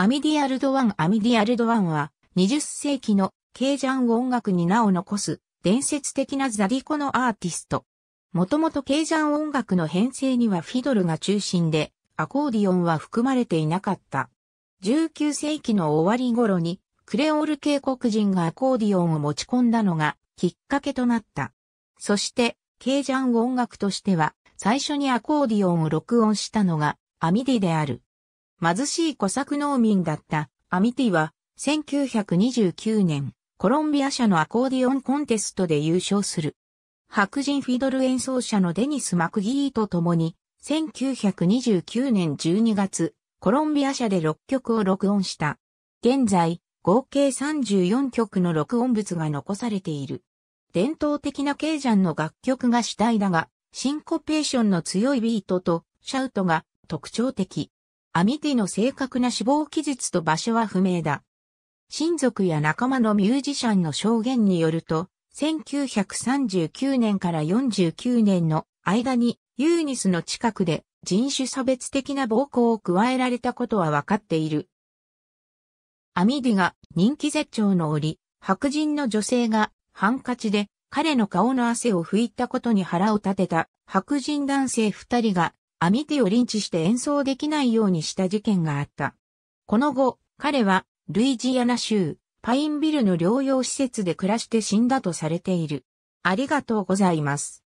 アミディアルドワンアミディアルドワンは20世紀のケージャン音楽に名を残す伝説的なザディコのアーティスト。もともとケージャン音楽の編成にはフィドルが中心でアコーディオンは含まれていなかった。19世紀の終わり頃にクレオール系黒人がアコーディオンを持ち込んだのがきっかけとなった。そしてケージャン音楽としては最初にアコーディオンを録音したのがアミディである。貧しい小作農民だったアミティは1929年コロンビア社のアコーディオンコンテストで優勝する。白人フィドル演奏者のデニス・マクギーと共に1929年12月コロンビア社で6曲を録音した。現在合計34曲の録音物が残されている。伝統的なケージャンの楽曲が主体だが、シンコペーションの強いビートとシャウトが特徴的。アミティの正確な死亡記述と場所は不明だ。親族や仲間のミュージシャンの証言によると、1939年から49年の間にユーニスの近くで人種差別的な暴行を加えられたことはわかっている。アミディが人気絶頂の折、白人の女性がハンカチで彼の顔の汗を拭いたことに腹を立てた白人男性二人がアミティをリンチして演奏できないようにした事件があった。この後、彼は、ルイジアナ州、パインビルの療養施設で暮らして死んだとされている。ありがとうございます。